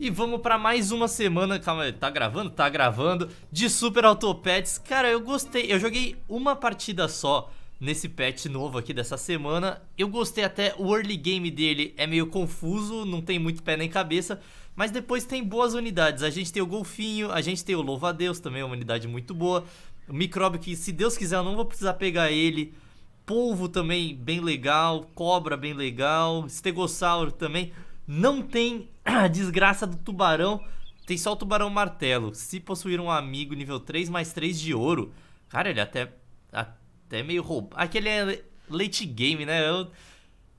E vamos para mais uma semana, calma aí, tá gravando? Tá gravando, de Super Autopets. Cara, eu gostei, eu joguei uma partida só nesse patch novo aqui dessa semana. Eu gostei até, o early game dele é meio confuso, não tem muito pé nem cabeça, mas depois tem boas unidades. A gente tem o Golfinho, a gente tem o Louva-a-Deus, também é uma unidade muito boa. O Micróbio, que se Deus quiser eu não vou precisar pegar ele. Polvo também, bem legal. Cobra, bem legal. Stegossauro também. Não tem a desgraça do tubarão. Tem só o tubarão martelo. Se possuir um amigo nível 3 mais 3 de ouro. Cara, ele é até. Até meio roubado. Aquele é late game, né? Eu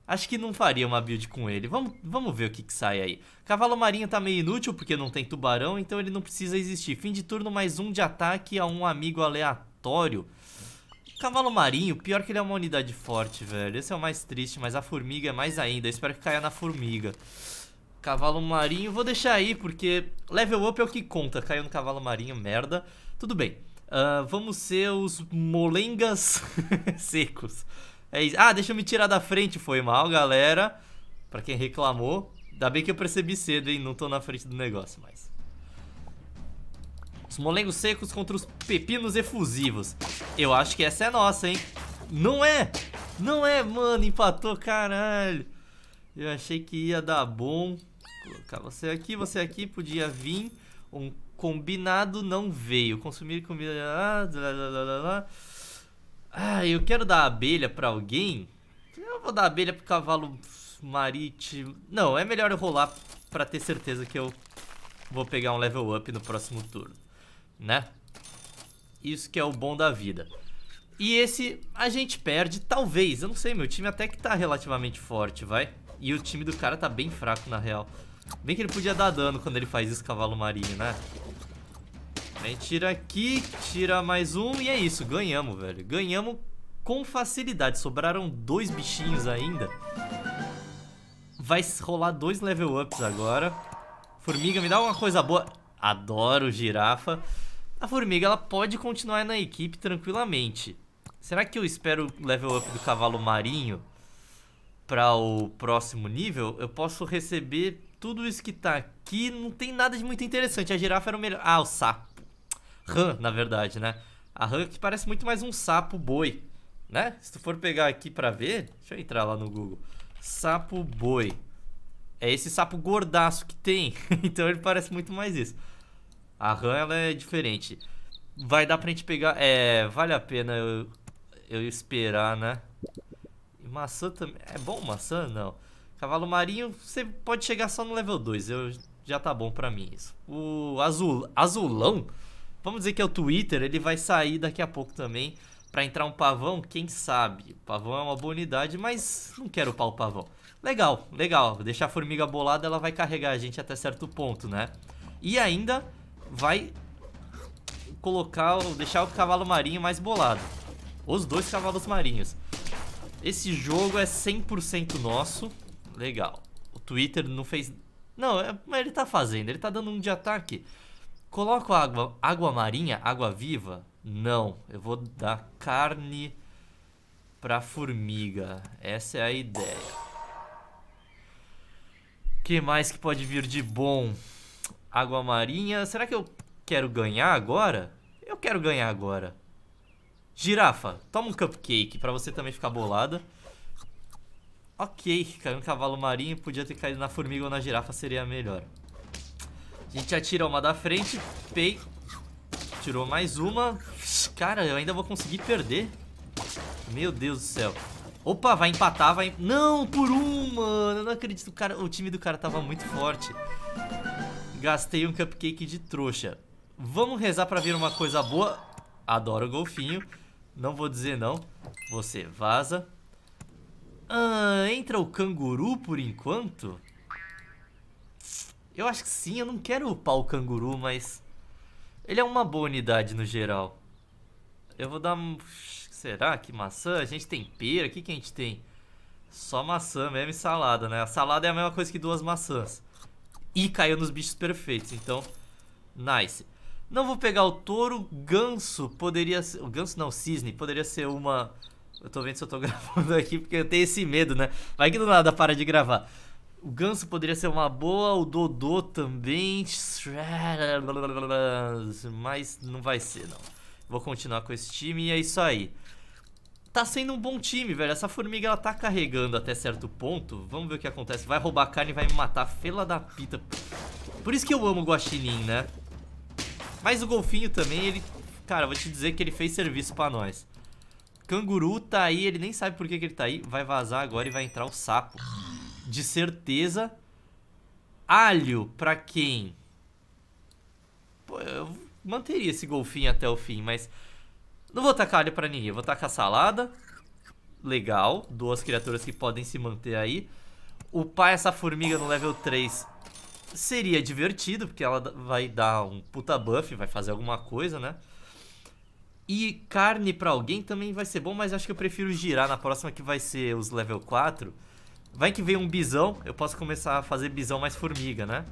acho que não faria uma build com ele. Vamos, vamos ver o que, que sai aí. Cavalo marinho tá meio inútil porque não tem tubarão, então ele não precisa existir. Fim de turno mais um de ataque a um amigo aleatório. Cavalo marinho, pior que ele é uma unidade forte, velho. Esse é o mais triste, mas a formiga é mais ainda. Eu espero que caia na formiga. Cavalo marinho, vou deixar aí, porque level up é o que conta. Caiu no cavalo marinho, merda. Tudo bem. Uh, vamos ser os molengas secos. É isso. Ah, deixa eu me tirar da frente, foi mal, galera. Pra quem reclamou. Ainda bem que eu percebi cedo, hein? Não tô na frente do negócio mais. Os molengos secos contra os pepinos efusivos. Eu acho que essa é nossa, hein? Não é! Não é, mano, empatou, caralho. Eu achei que ia dar bom. Vou colocar você aqui, você aqui, podia vir. Um combinado não veio. Consumir comida... Ah, lá, lá, lá, ah eu quero dar abelha pra alguém. Eu vou dar abelha pro cavalo marítimo. Não, é melhor eu rolar pra ter certeza que eu vou pegar um level up no próximo turno né? Isso que é o bom da vida. E esse a gente perde, talvez. Eu não sei, meu time até que tá relativamente forte, vai. E o time do cara tá bem fraco, na real. Bem que ele podia dar dano quando ele faz isso, cavalo marinho, né? Vem, tira aqui, tira mais um e é isso. Ganhamos, velho. Ganhamos com facilidade. Sobraram dois bichinhos ainda. Vai rolar dois level ups agora. Formiga, me dá uma coisa boa. Adoro girafa. A formiga ela pode continuar na equipe tranquilamente. Será que eu espero o level up do cavalo marinho para o próximo nível? Eu posso receber tudo isso que tá aqui. Não tem nada de muito interessante. A girafa era o melhor. Ah, o sapo. Rã, na verdade, né? A rã que parece muito mais um sapo boi, né? Se tu for pegar aqui para ver, deixa eu entrar lá no Google. Sapo boi. É esse sapo gordaço que tem. então ele parece muito mais isso. A RAM ela é diferente. Vai dar pra gente pegar. É, vale a pena eu, eu esperar, né? E maçã também. É bom maçã? Não. Cavalo marinho, você pode chegar só no level 2. Eu, já tá bom pra mim isso. O azul, azulão, vamos dizer que é o Twitter, ele vai sair daqui a pouco também. Pra entrar um pavão, quem sabe? O pavão é uma boa unidade, mas não quero upar o pavão. Legal, legal. Deixar a formiga bolada, ela vai carregar a gente até certo ponto, né? E ainda vai colocar, deixar o cavalo marinho mais bolado. Os dois cavalos marinhos. Esse jogo é 100% nosso. Legal. O Twitter não fez... Não, é... mas ele tá fazendo. Ele tá dando um de ataque. Coloco água, água marinha, água viva. Não, eu vou dar carne pra formiga. Essa é a ideia. O que mais que pode vir de bom? Água marinha. Será que eu quero ganhar agora? Eu quero ganhar agora. Girafa, toma um cupcake pra você também ficar bolada. Ok, caiu um cavalo marinho. Podia ter caído na formiga ou na girafa, seria melhor. A gente atira uma da frente. Pei. Tirou mais uma. Cara, eu ainda vou conseguir perder. Meu Deus do céu. Opa, vai empatar, vai... Não, por um, mano. Eu não acredito. O, cara... o time do cara tava muito forte. Gastei um cupcake de trouxa. Vamos rezar pra vir uma coisa boa. Adoro golfinho. Não vou dizer não. Você vaza. Ah, entra o canguru por enquanto? Eu acho que sim, eu não quero upar o canguru, mas... Ele é uma boa unidade no geral. Eu vou dar... Será que maçã? A gente tem pera, o que, que a gente tem? Só maçã mesmo e salada, né? A salada é a mesma coisa que duas maçãs. E caiu nos bichos perfeitos, então, nice. Não vou pegar o touro, ganso poderia ser... O ganso não, cisne, poderia ser uma... Eu tô vendo se eu tô gravando aqui porque eu tenho esse medo, né? Vai que do nada para de gravar. O ganso poderia ser uma boa, o dodô também... Mas não vai ser, não. Vou continuar com esse time e é isso aí tá sendo um bom time, velho. Essa formiga, ela tá carregando até certo ponto. Vamos ver o que acontece. Vai roubar carne e vai me matar. Fela da pita. Por isso que eu amo o Guaxinim, né? Mas o golfinho também, ele... Cara, vou te dizer que ele fez serviço pra nós. Canguru tá aí, ele nem sabe por que, que ele tá aí. Vai vazar agora e vai entrar o sapo. De certeza. Alho pra quem? Pô, eu manteria esse golfinho até o fim, mas... Não vou tacar alho pra ninguém, vou tacar salada. Legal, duas criaturas que podem se manter aí. Upar essa formiga no level 3 seria divertido, porque ela vai dar um puta buff, vai fazer alguma coisa, né? E carne pra alguém também vai ser bom, mas acho que eu prefiro girar na próxima que vai ser os level 4. Vai que vem um bisão, eu posso começar a fazer bisão mais formiga, né?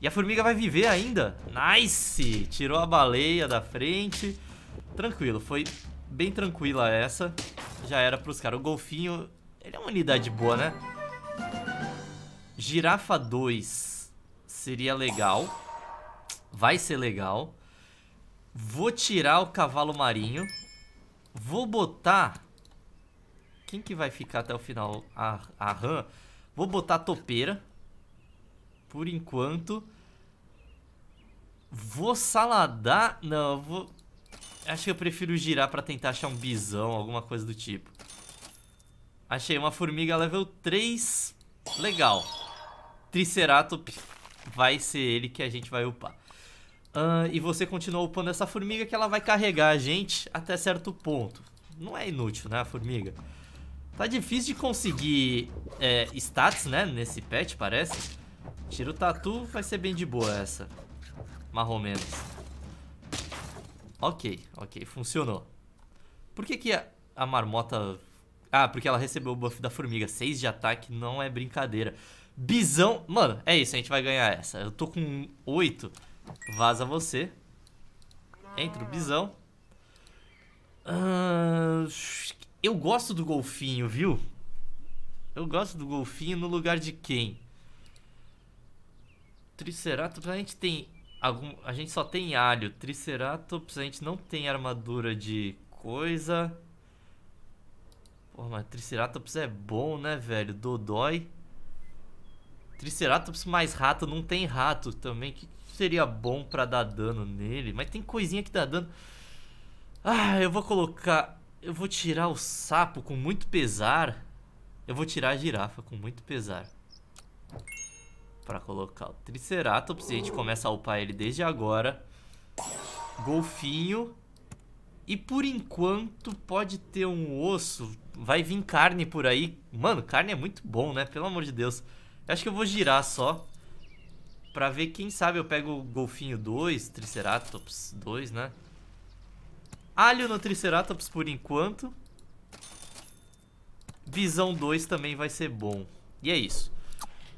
E a formiga vai viver ainda. Nice! Tirou a baleia da frente tranquilo, foi bem tranquila essa. Já era pros caras. O golfinho, ele é uma unidade boa, né? Girafa 2 seria legal. Vai ser legal. Vou tirar o cavalo marinho. Vou botar... Quem que vai ficar até o final? A, a Han. Vou botar a topeira. Por enquanto. Vou saladar... Não, vou... Acho que eu prefiro girar pra tentar achar um bisão, alguma coisa do tipo. Achei uma formiga level 3. Legal. Triceratops vai ser ele que a gente vai upar. Uh, e você continua upando essa formiga que ela vai carregar a gente até certo ponto. Não é inútil, né, a formiga? Tá difícil de conseguir é, stats, né, nesse pet, parece. Tira o tatu, vai ser bem de boa essa. Marrom menos. Ok, ok, funcionou. Por que, que a, a marmota. Ah, porque ela recebeu o buff da formiga. 6 de ataque não é brincadeira. Bisão. Mano, é isso, a gente vai ganhar essa. Eu tô com 8. Vaza você. Entra o bisão. Ah, eu gosto do golfinho, viu? Eu gosto do golfinho no lugar de quem? Triceratops, a gente tem Algum, a gente só tem alho, Triceratops, a gente não tem armadura de coisa. Porra, mas Triceratops é bom, né, velho? Dodói. Triceratops mais rato, não tem rato também. que seria bom pra dar dano nele? Mas tem coisinha que dá dano. Ah, eu vou colocar... Eu vou tirar o sapo com muito pesar. Eu vou tirar a girafa com muito pesar para colocar o Triceratops. E a gente começa a upar ele desde agora. Golfinho. E por enquanto pode ter um osso. Vai vir carne por aí. Mano, carne é muito bom, né? Pelo amor de Deus. Eu acho que eu vou girar só. Pra ver, quem sabe eu pego o Golfinho 2, Triceratops 2, né? Alho no Triceratops por enquanto. Visão 2 também vai ser bom. E é isso.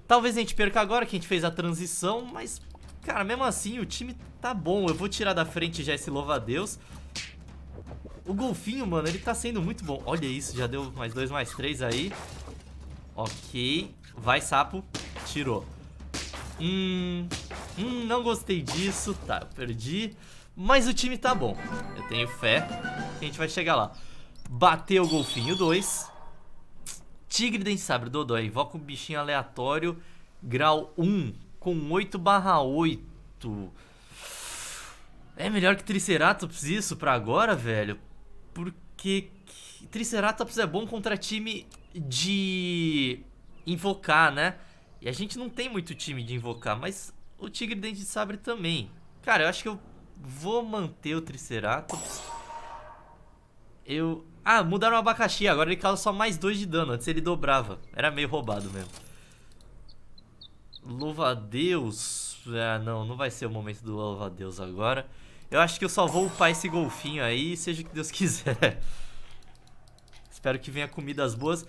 Talvez a gente perca agora que a gente fez a transição, mas, cara, mesmo assim o time tá bom. Eu vou tirar da frente já esse louva-a-Deus. O golfinho, mano, ele tá sendo muito bom. Olha isso, já deu mais dois, mais três aí. Ok. Vai, sapo. Tirou. Hum, hum, não gostei disso. Tá, eu perdi. Mas o time tá bom. Eu tenho fé que a gente vai chegar lá. Bateu o golfinho 2. Tigre Dente Sabre, Dodô, é, invoca um bichinho aleatório, grau 1, com 8 barra 8. É melhor que Triceratops isso pra agora, velho? Porque Triceratops é bom contra time de invocar, né? E a gente não tem muito time de invocar, mas o Tigre Dente de Sabre também. Cara, eu acho que eu vou manter o Triceratops. Eu ah, mudaram o abacaxi. Agora ele causa só mais 2 de dano. Antes ele dobrava. Era meio roubado mesmo. Louva a Deus. Ah, não. Não vai ser o momento do louva a Deus agora. Eu acho que eu só vou upar esse golfinho aí. Seja o que Deus quiser. Espero que venha comidas boas.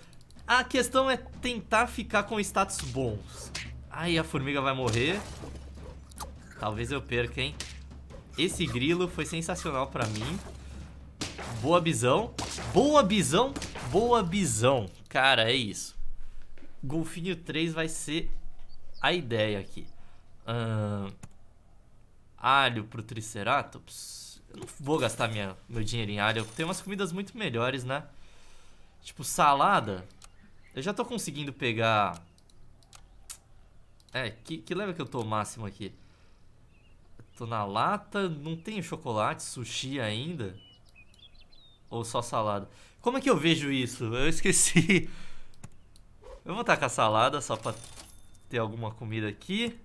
A questão é tentar ficar com status bons. Aí a formiga vai morrer. Talvez eu perca, hein? Esse grilo foi sensacional pra mim. Boa visão. Boa visão. Boa visão. Cara, é isso. Golfinho 3 vai ser a ideia aqui. alho pro Triceratops. Eu não vou gastar minha, meu dinheiro em alho. Eu tenho umas comidas muito melhores, né? Tipo, salada. Eu já tô conseguindo pegar... É, que, que leva que eu tô máximo aqui? Tô na lata, não tenho chocolate, sushi ainda. Ou só salada? Como é que eu vejo isso? Eu esqueci. Eu vou tacar salada só pra ter alguma comida aqui.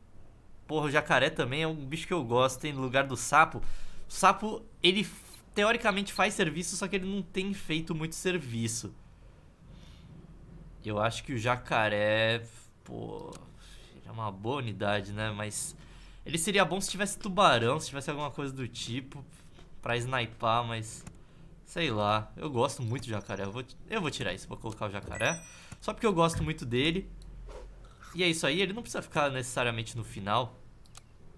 Porra, o jacaré também é um bicho que eu gosto, hein? no lugar do sapo. O sapo, ele teoricamente faz serviço, só que ele não tem feito muito serviço. Eu acho que o jacaré, pô, é uma boa unidade, né? Mas ele seria bom se tivesse tubarão, se tivesse alguma coisa do tipo, pra snipar, mas... Sei lá, eu gosto muito de jacaré. Eu vou, eu vou tirar isso, vou colocar o jacaré. Só porque eu gosto muito dele. E é isso aí, ele não precisa ficar necessariamente no final.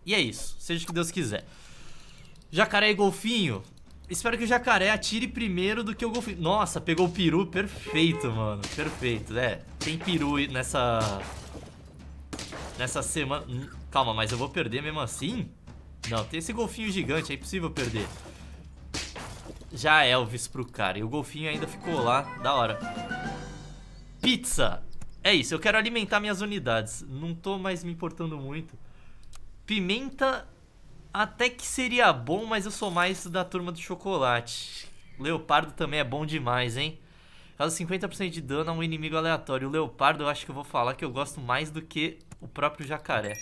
E é isso, seja o que Deus quiser. Jacaré e golfinho. Espero que o jacaré atire primeiro do que o golfinho. Nossa, pegou o peru, perfeito, mano. Perfeito, é. Tem peru nessa... Nessa semana... Hum, calma, mas eu vou perder mesmo assim? Não, tem esse golfinho gigante, é impossível perder já Elvis pro cara. E o golfinho ainda ficou lá, da hora. Pizza. É isso, eu quero alimentar minhas unidades. Não tô mais me importando muito. Pimenta até que seria bom, mas eu sou mais da turma do chocolate. Leopardo também é bom demais, hein? Causa 50% de dano a um inimigo aleatório. O leopardo eu acho que eu vou falar que eu gosto mais do que o próprio jacaré.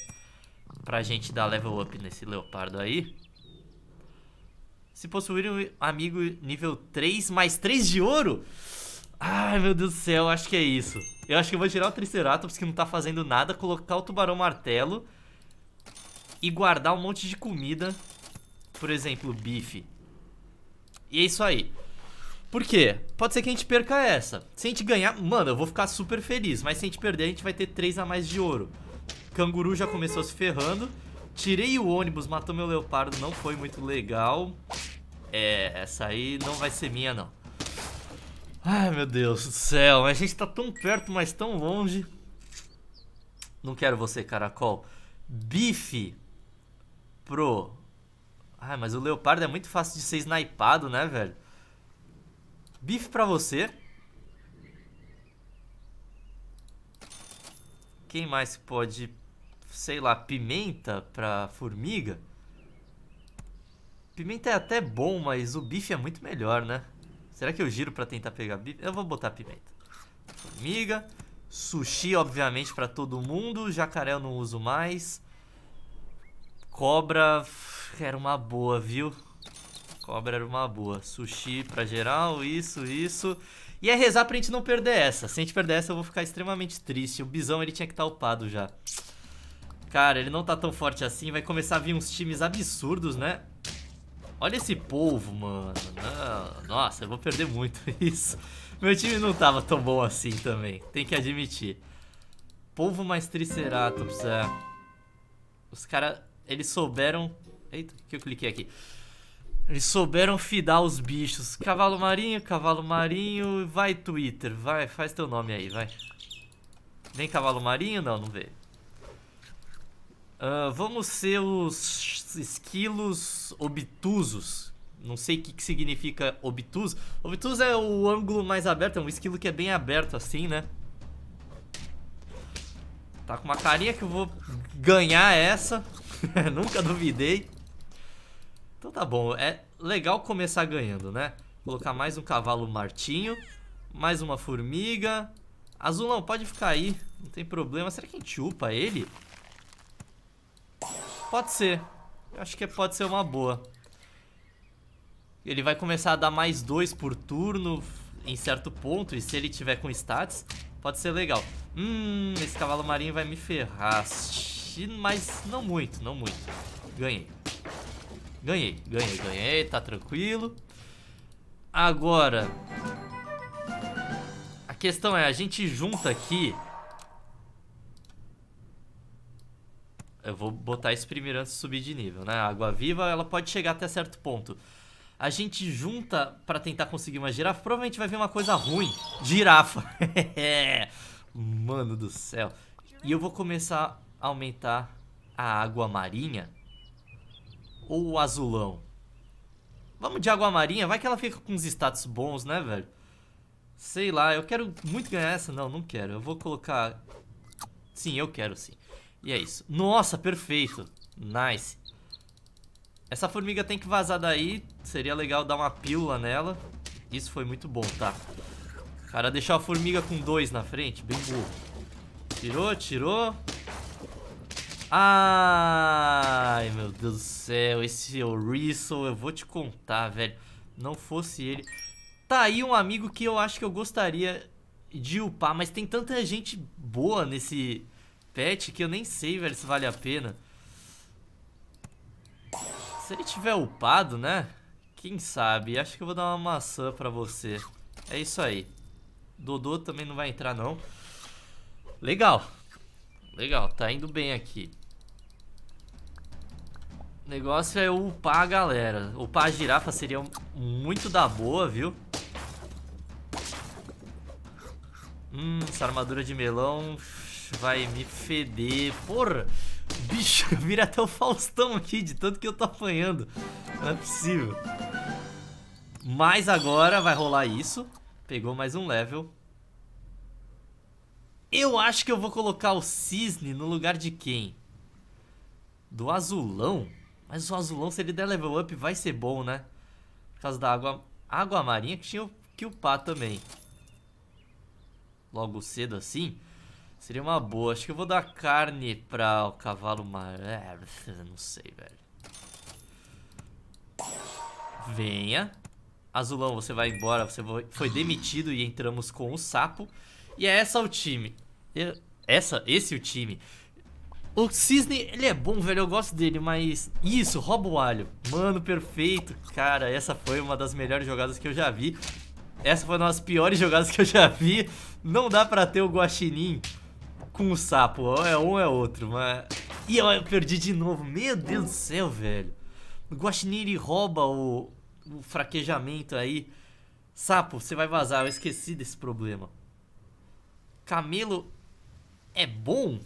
Pra gente dar level up nesse leopardo aí se possuir um amigo nível 3 mais 3 de ouro. Ai, meu Deus do céu, acho que é isso. Eu acho que eu vou tirar o Triceratops, que não tá fazendo nada, colocar o Tubarão Martelo e guardar um monte de comida. Por exemplo, bife. E é isso aí. Por quê? Pode ser que a gente perca essa. Se a gente ganhar, mano, eu vou ficar super feliz. Mas se a gente perder, a gente vai ter 3 a mais de ouro. Canguru já começou se ferrando. Tirei o ônibus, matou meu leopardo, não foi muito legal. É, essa aí não vai ser minha, não. Ai, meu Deus do céu. A gente tá tão perto, mas tão longe. Não quero você, caracol. Bife pro... Ai, mas o leopardo é muito fácil de ser snipado, né, velho? Bife pra você. Quem mais pode... Sei lá, pimenta pra formiga? Pimenta é até bom, mas o bife é muito melhor, né? Será que eu giro pra tentar pegar bife? Eu vou botar pimenta. Formiga. Sushi, obviamente, pra todo mundo. Jacaré eu não uso mais. Cobra era uma boa, viu? Cobra era uma boa. Sushi pra geral, isso, isso. E é rezar pra gente não perder essa. Se a gente perder essa, eu vou ficar extremamente triste. O Bisão, ele tinha que estar tá upado já. Cara, ele não tá tão forte assim. Vai começar a vir uns times absurdos, né? Olha esse polvo, mano. nossa, eu vou perder muito isso. Meu time não tava tão bom assim também. Tem que admitir. Polvo mais Triceratops, é. Os caras, eles souberam... Eita, que eu cliquei aqui. Eles souberam fidar os bichos. Cavalo marinho, cavalo marinho. Vai, Twitter. Vai, faz teu nome aí, vai. Vem cavalo marinho? Não, não veio. Uh, vamos ser os esquilos obtusos. Não sei o que, que, significa obtuso. Obtuso é o ângulo mais aberto, é um esquilo que é bem aberto assim, né? Tá com uma carinha que eu vou ganhar essa. Nunca duvidei. Então tá bom, é legal começar ganhando, né? Colocar mais um cavalo martinho, mais uma formiga. Azulão, pode ficar aí, não tem problema. Será que a gente upa ele? Pode ser. Eu acho que pode ser uma boa. Ele vai começar a dar mais dois por turno em certo ponto. E se ele tiver com stats, pode ser legal. Hum, esse cavalo marinho vai me ferrar. Mas não muito, não muito. Ganhei. Ganhei, ganhei, ganhei. Tá tranquilo. Agora... A questão é, a gente junta aqui Eu vou botar isso primeiro antes de subir de nível, né? A água viva, ela pode chegar até certo ponto. A gente junta para tentar conseguir uma girafa, provavelmente vai vir uma coisa ruim. Girafa. É. Mano do céu. E eu vou começar a aumentar a água marinha ou o azulão. Vamos de água marinha, vai que ela fica com uns status bons, né, velho? Sei lá, eu quero muito ganhar essa. Não, não quero. Eu vou colocar... Sim, eu quero sim. E é isso. Nossa, perfeito. Nice. Essa formiga tem que vazar daí. Seria legal dar uma pílula nela. Isso foi muito bom, tá? Cara, deixar a formiga com dois na frente. Bem burro. Tirou, tirou. Ai, meu Deus do céu. Esse Orison, eu vou te contar, velho. Não fosse ele... Tá aí um amigo que eu acho que eu gostaria de upar, mas tem tanta gente boa nesse pet que eu nem sei, velho, se vale a pena. Se ele tiver upado, né? Quem sabe? Acho que eu vou dar uma maçã pra você. É isso aí. Dodô também não vai entrar, não. Legal. Legal, tá indo bem aqui. O negócio é eu upar a galera. Upar a girafa seria muito da boa, viu? Hum, essa armadura de melão bicho vai me feder. Porra! Bicho, vira até o Faustão aqui, de tanto que eu tô apanhando. Não é possível. Mas agora vai rolar isso. Pegou mais um level. Eu acho que eu vou colocar o Cisne no lugar de quem? Do Azulão? Mas o Azulão, se ele der level up, vai ser bom, né? Por causa da água, água marinha que tinha que upar também. Logo cedo assim. Seria uma boa. Acho que eu vou dar carne pra o cavalo mar... É, não sei, velho. Venha. Azulão, você vai embora. Você foi demitido e entramos com o sapo. E é essa o time. Essa, esse é o time. O Cisne, ele é bom, velho, eu gosto dele, mas... Isso, rouba o alho. Mano, perfeito. Cara, essa foi uma das melhores jogadas que eu já vi. Essa foi uma das piores jogadas que eu já vi. Não dá pra ter o Guaxinim com o sapo. Ou é um ou é outro, mas... Ih, eu perdi de novo. Meu Deus do céu, velho. O Guaxiniri rouba o, o fraquejamento aí. Sapo, você vai vazar. Eu esqueci desse problema. Camelo é bom?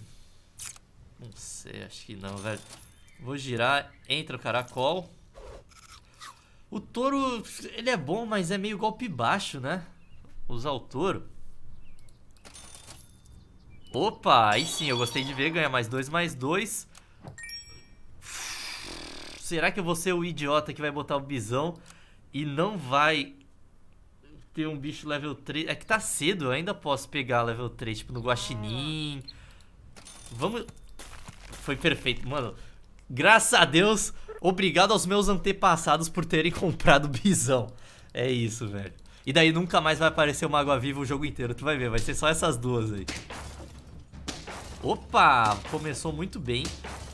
Não sei, acho que não, velho. Vou girar, entra o caracol. O touro, ele é bom, mas é meio golpe baixo, né? Usar o touro. Opa, aí sim, eu gostei de ver. Ganha mais dois, mais dois. Será que eu vou ser o idiota que vai botar o bisão e não vai ter um bicho level 3? É que tá cedo, eu ainda posso pegar level 3, tipo no guaxinim. Vamos... Foi perfeito, mano. Graças a Deus, obrigado aos meus antepassados por terem comprado bisão. É isso, velho. E daí nunca mais vai aparecer uma água viva o jogo inteiro, tu vai ver, vai ser só essas duas aí. Opa, começou muito bem.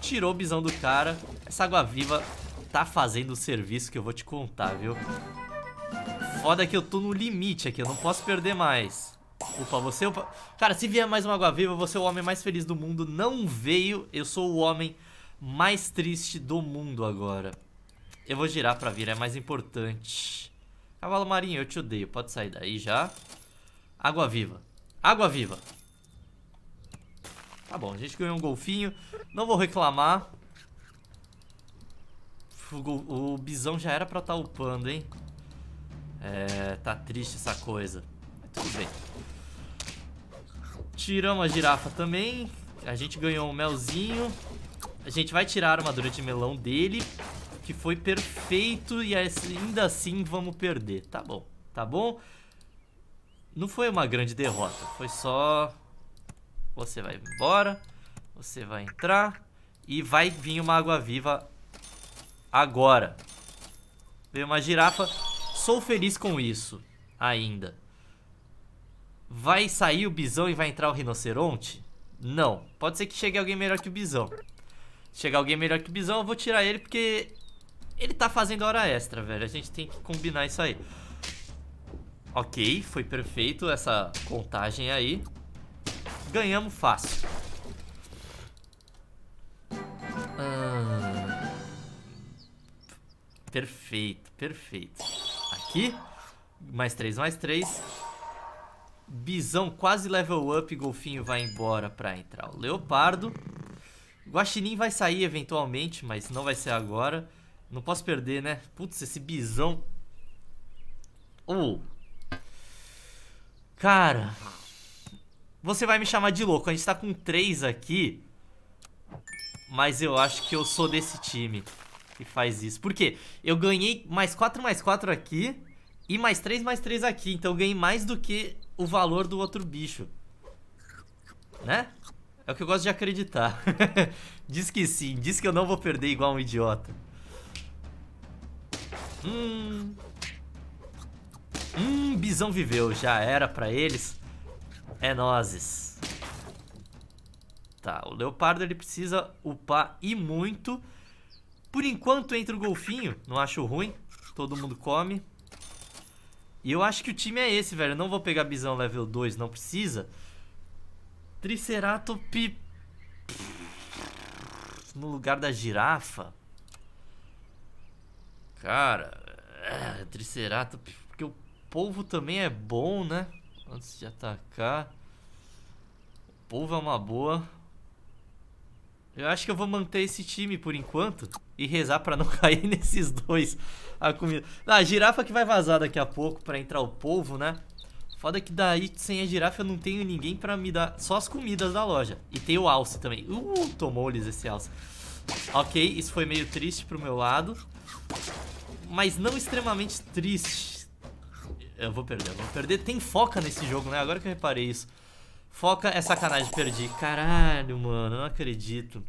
Tirou o bisão do cara. Essa água-viva tá fazendo o serviço que eu vou te contar, viu? Foda que eu tô no limite aqui, eu não posso perder mais. Opa, você... É cara, se vier mais uma água-viva, você é o homem mais feliz do mundo. Não veio, eu sou o homem mais triste do mundo agora. Eu vou girar pra vir, é mais importante. Cavalo marinho, eu te odeio. Pode sair daí já. Água-viva. Água-viva. Tá bom, a gente ganhou um golfinho. Não vou reclamar. O, o bisão já era pra estar tá upando, hein? É, tá triste essa coisa. Mas tudo bem. Tiramos a girafa também. A gente ganhou um melzinho. A gente vai tirar a armadura de melão dele, que foi perfeito e ainda assim vamos perder. Tá bom, tá bom? Não foi uma grande derrota, foi só você vai embora. Você vai entrar. E vai vir uma água-viva agora. Veio uma girafa. Sou feliz com isso. Ainda. Vai sair o bisão e vai entrar o rinoceronte? Não. Pode ser que chegue alguém melhor que o bisão. Chegar alguém melhor que o bisão, eu vou tirar ele porque ele tá fazendo hora extra, velho. A gente tem que combinar isso aí. Ok, foi perfeito essa contagem aí. Ganhamos fácil. Ah, perfeito, perfeito. Aqui, mais três, mais três. Bisão quase level up, golfinho vai embora pra entrar o leopardo. Guaxinim vai sair eventualmente, mas não vai ser agora. Não posso perder, né? Putz, esse bisão. Oh. Cara, você vai me chamar de louco. A gente tá com três aqui. Mas eu acho que eu sou desse time que faz isso. Por quê? Eu ganhei mais 4, mais 4 aqui e mais 3, mais 3 aqui. Então eu ganhei mais do que o valor do outro bicho. Né? É o que eu gosto de acreditar. diz que sim, diz que eu não vou perder igual um idiota. Hum. Hum, bisão viveu. Já era pra eles. É nozes. Tá, o leopardo ele precisa upar e muito. Por enquanto entra o golfinho, não acho ruim. Todo mundo come. E eu acho que o time é esse, velho. Eu não vou pegar bisão level 2, não precisa. Triceratops no lugar da girafa. Cara, é, porque o polvo também é bom, né? antes de atacar. O povo é uma boa. Eu acho que eu vou manter esse time por enquanto e rezar para não cair nesses dois a comida. Ah, a girafa que vai vazar daqui a pouco para entrar o povo né? Foda que daí sem a girafa eu não tenho ninguém para me dar só as comidas da loja. E tem o alce também. Uh, tomou-lhes esse alce. Ok, isso foi meio triste pro meu lado. Mas não extremamente triste, eu vou perder, eu vou perder. Tem foca nesse jogo, né? Agora que eu reparei isso. Foca é sacanagem, perdi. Caralho, mano, eu não acredito.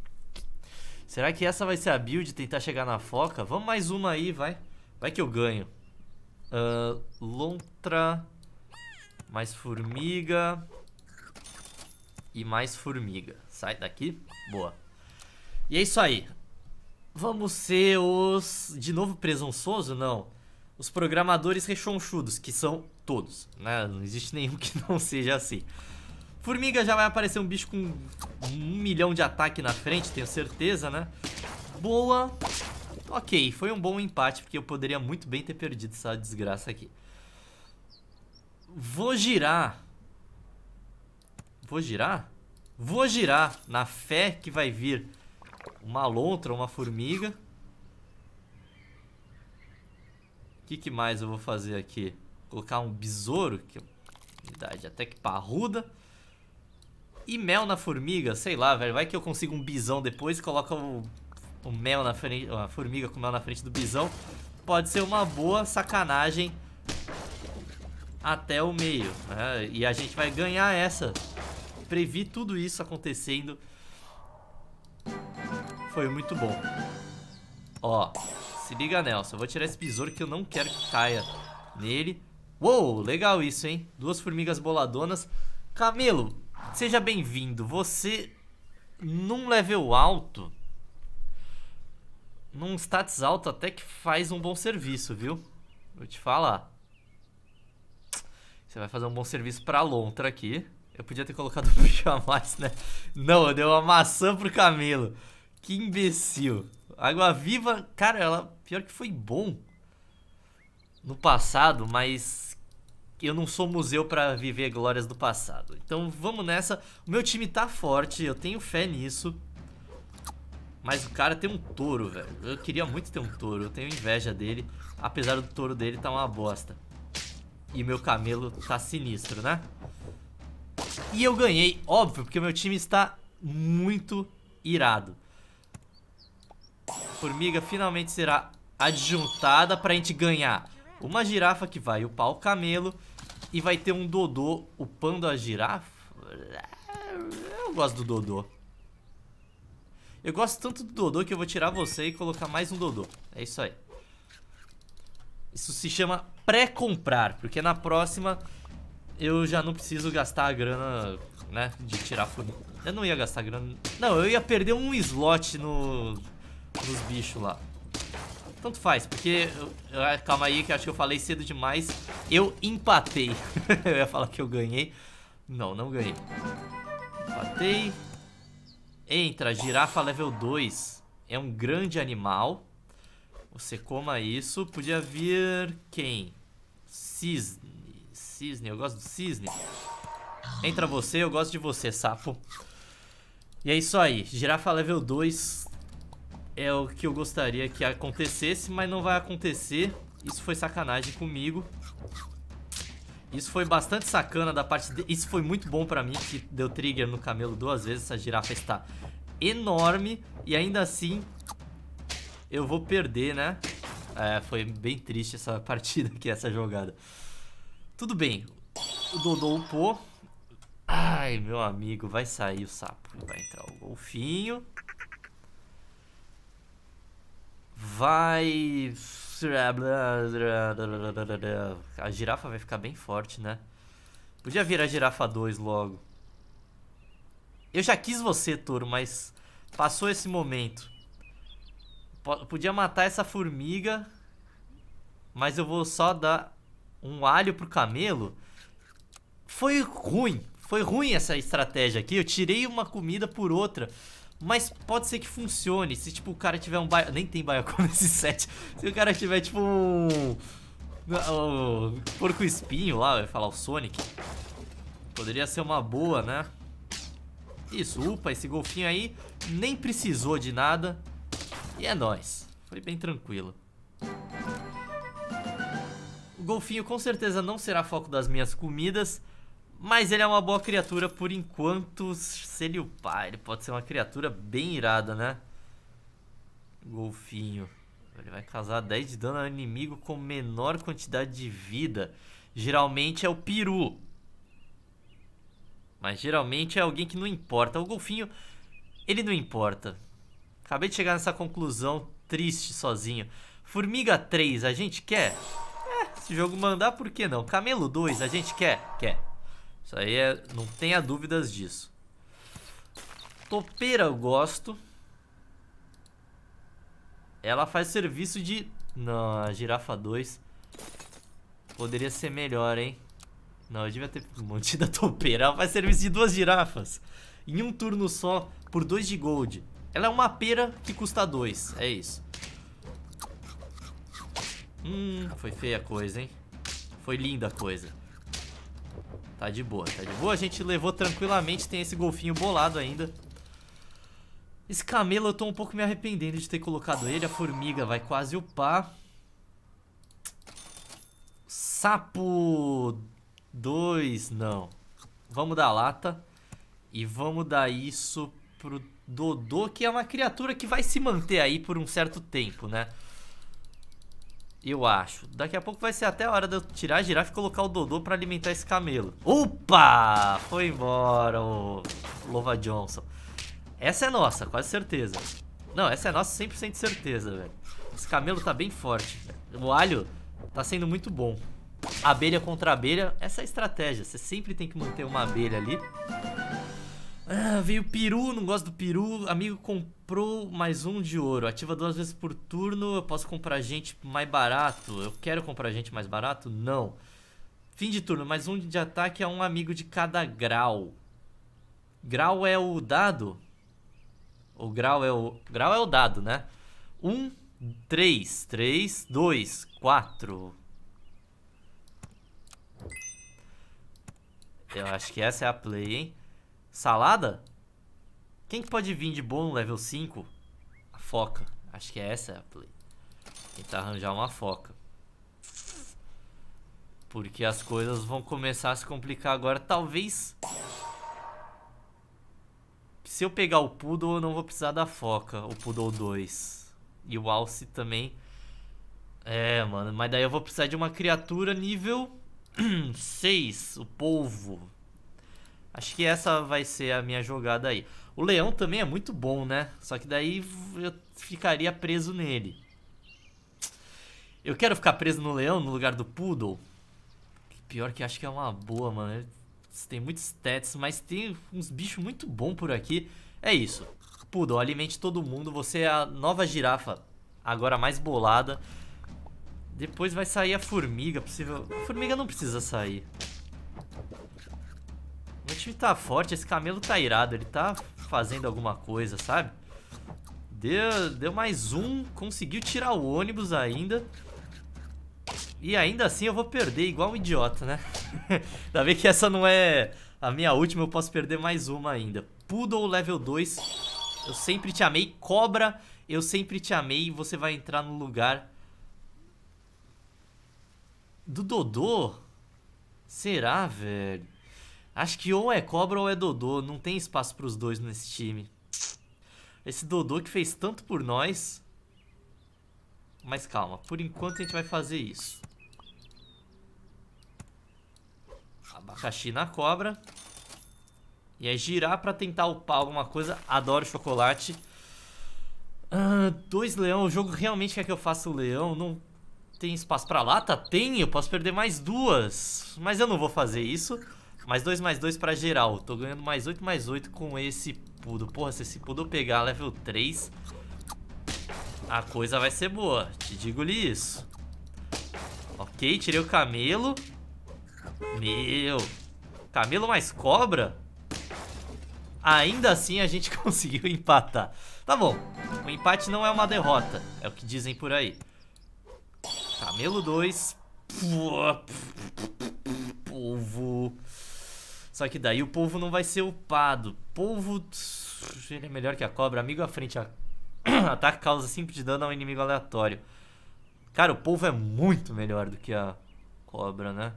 Será que essa vai ser a build, tentar chegar na foca? Vamos mais uma aí, vai. Vai que eu ganho. Uh, lontra, mais formiga e mais formiga. Sai daqui. Boa. E é isso aí. Vamos ser os... De novo presunçoso? Não os programadores rechonchudos, que são todos, né? Não existe nenhum que não seja assim. Formiga já vai aparecer um bicho com um milhão de ataque na frente, tenho certeza, né? Boa. Ok, foi um bom empate, porque eu poderia muito bem ter perdido essa desgraça aqui. Vou girar. Vou girar? Vou girar, na fé que vai vir uma lontra, uma formiga. que, que mais eu vou fazer aqui? Colocar um besouro, que é unidade até que parruda. E mel na formiga, sei lá, velho. Vai que eu consigo um bisão depois e coloca o, o mel na frente, a formiga com mel na frente do bisão. Pode ser uma boa sacanagem até o meio, né? E a gente vai ganhar essa. Previ tudo isso acontecendo. Foi muito bom. Ó, se liga, Nelson. Eu vou tirar esse besouro que eu não quero que caia nele. Uou, legal isso, hein? Duas formigas boladonas. Camelo, seja bem-vindo. Você, num level alto, num status alto, até que faz um bom serviço, viu? Vou te falar. Você vai fazer um bom serviço pra lontra aqui. Eu podia ter colocado um bicho a mais, né? Não, eu dei uma maçã pro Camelo. Que imbecil. Água viva, cara, ela Pior que foi bom no passado, mas eu não sou museu para viver glórias do passado. Então vamos nessa. O meu time tá forte, eu tenho fé nisso. Mas o cara tem um touro, velho. Eu queria muito ter um touro, eu tenho inveja dele. Apesar do touro dele tá uma bosta. E meu camelo tá sinistro, né? E eu ganhei, óbvio, porque o meu time está muito irado. Formiga finalmente será adjuntada pra gente ganhar uma girafa que vai upar o camelo e vai ter um Dodô upando a girafa. Eu gosto do Dodô. Eu gosto tanto do Dodô que eu vou tirar você e colocar mais um Dodô. É isso aí. Isso se chama pré-comprar, porque na próxima eu já não preciso gastar a grana, né, de tirar funil. Eu não ia gastar grana... Não, eu ia perder um slot no, nos bichos lá. Tanto faz, porque... Ah, calma aí, que acho que eu falei cedo demais. Eu empatei. eu ia falar que eu ganhei. Não, não ganhei. Empatei. Entra, girafa level 2. É um grande animal. Você coma isso. Podia vir quem? Cisne. Cisne, eu gosto do cisne. Entra você, eu gosto de você, sapo. E é isso aí. Girafa level 2 é o que eu gostaria que acontecesse, mas não vai acontecer. Isso foi sacanagem comigo. Isso foi bastante sacana da parte... De... Isso foi muito bom pra mim, que deu trigger no camelo duas vezes. Essa girafa está enorme e ainda assim eu vou perder, né? É, foi bem triste essa partida aqui, essa jogada. Tudo bem. O Dodô upou. Ai, meu amigo, vai sair o sapo. Vai entrar o golfinho vai. A girafa vai ficar bem forte, né? Podia vir a girafa 2 logo. Eu já quis você, touro, mas passou esse momento. P podia matar essa formiga, mas eu vou só dar um alho pro camelo. Foi ruim, foi ruim essa estratégia aqui. Eu tirei uma comida por outra. Mas pode ser que funcione se, tipo, o cara tiver um baio... Nem tem baiacu nesse set. Se o cara tiver, tipo, um... Ah, porco espinho lá, vai falar o Sonic. Poderia ser uma boa, né? Isso, upa, esse golfinho aí nem precisou de nada. E é nóis. Foi bem tranquilo. O golfinho com certeza não será foco das minhas comidas, mas ele é uma boa criatura por enquanto. Se ele upar, ele pode ser uma criatura bem irada, né? Golfinho. Ele vai causar 10 de dano ao inimigo com menor quantidade de vida. Geralmente é o peru. Mas geralmente é alguém que não importa. O golfinho, ele não importa. Acabei de chegar nessa conclusão triste sozinho. Formiga 3, a gente quer? É, se o jogo mandar, por que não? Camelo 2, a gente quer? Quer. Isso aí é... Não tenha dúvidas disso. Topeira eu gosto. Ela faz serviço de... Não, a girafa 2. Poderia ser melhor, hein? Não, eu devia ter mantido a topeira. Ela faz serviço de duas girafas. Em um turno só, por 2 de gold. Ela é uma pera que custa 2. É isso. Hum, foi feia a coisa, hein? Foi linda a coisa. Tá de boa, tá de boa. A gente levou tranquilamente, tem esse golfinho bolado ainda. Esse camelo eu tô um pouco me arrependendo de ter colocado ele. A formiga vai quase upar. Sapo 2, não. Vamos dar lata. E vamos dar isso pro Dodô, que é uma criatura que vai se manter aí por um certo tempo, né? Eu acho. Daqui a pouco vai ser até a hora de eu tirar a girafa e colocar o Dodô pra alimentar esse camelo. Opa! Foi embora o Lova Johnson. Essa é nossa, quase certeza. Não, essa é nossa 100% certeza, velho. Esse camelo tá bem forte. O alho tá sendo muito bom. Abelha contra abelha, essa é a estratégia. Você sempre tem que manter uma abelha ali. Ah, veio peru, não gosto do peru. Amigo comprou mais um de ouro. Ativa duas vezes por turno. Eu posso comprar gente mais barato. Eu quero comprar gente mais barato? Não. Fim de turno, mais um de ataque a um amigo de cada grau. Grau é o dado? O grau é o. Grau é o dado, né? um três três dois quatro Eu acho que essa é a play, hein? Salada? Quem que pode vir de bom no level 5? A foca. Acho que é essa a play. Tentar arranjar uma foca. Porque as coisas vão começar a se complicar agora. Talvez... Se eu pegar o Poodle, eu não vou precisar da foca. O Poodle 2. E o Alce também. É, mano. Mas daí eu vou precisar de uma criatura nível 6. O polvo. Acho que essa vai ser a minha jogada aí. O leão também é muito bom, né? Só que daí eu ficaria preso nele. Eu quero ficar preso no leão no lugar do poodle. Pior que acho que é uma boa, mano. Tem muitos stats, mas tem uns bichos muito bom por aqui. É isso. Poodle, alimente todo mundo. Você é a nova girafa, agora mais bolada. Depois vai sair a formiga, possível... A formiga não precisa sair. Meu time tá forte, esse camelo tá irado, ele tá fazendo alguma coisa, sabe? Deu, deu mais um, conseguiu tirar o ônibus ainda. E ainda assim eu vou perder igual um idiota, né? Ainda bem que essa não é a minha última, eu posso perder mais uma ainda. Poodle level 2, eu sempre te amei. Cobra, eu sempre te amei. E você vai entrar no lugar do Dodô? Será, velho? Acho que ou é Cobra ou é Dodô. Não tem espaço para os dois nesse time. Esse Dodô que fez tanto por nós. Mas calma, por enquanto a gente vai fazer isso. Abacaxi na cobra. E é girar para tentar upar alguma coisa. Adoro chocolate. Ah, dois leão. O jogo realmente quer que eu faça o leão. Não tem espaço para lata? Tem, eu posso perder mais duas. Mas eu não vou fazer isso. Mais 2, mais 2 pra geral. Tô ganhando mais 8, mais 8 com esse pudo. Porra, se esse pudo pegar level 3, a coisa vai ser boa. Te digo-lhe isso. Ok, tirei o camelo. Meu. Camelo mais cobra? Ainda assim a gente conseguiu empatar. Tá bom. O empate não é uma derrota. É o que dizem por aí. Camelo 2. Polvo. Só que daí o povo não vai ser upado. Polvo. Ele é melhor que a cobra. Amigo à frente. A... Ataque causa 5 de dano a um inimigo aleatório. Cara, o povo é muito melhor do que a cobra, né?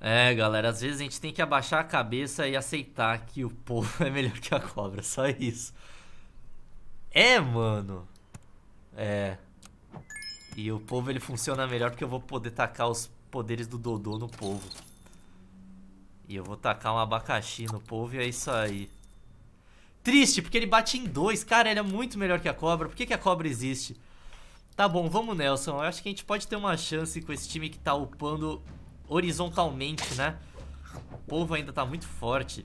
É, galera, às vezes a gente tem que abaixar a cabeça e aceitar que o povo é melhor que a cobra, só isso. É, mano. É. E o povo ele funciona melhor porque eu vou poder tacar os poderes do Dodô no povo. E eu vou tacar um abacaxi no povo e é isso aí. Triste, porque ele bate em dois. Cara, ele é muito melhor que a cobra. Por que, que a cobra existe? Tá bom, vamos, Nelson. Eu acho que a gente pode ter uma chance com esse time que tá upando horizontalmente, né? O povo ainda tá muito forte.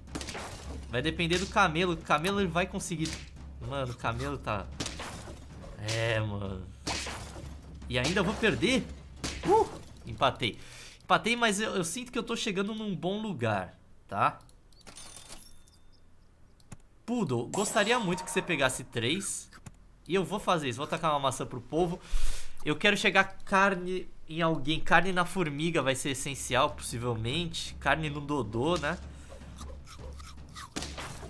Vai depender do camelo. O camelo ele vai conseguir... Mano, o camelo tá... É, mano. E ainda vou perder? Uh! Empatei. Empatei, mas eu, eu sinto que eu tô chegando num bom lugar, tá? Poodle, gostaria muito que você pegasse três. E eu vou fazer isso. Vou tacar uma maçã pro povo. Eu quero chegar carne em alguém. Carne na formiga vai ser essencial, possivelmente. Carne no Dodô, né?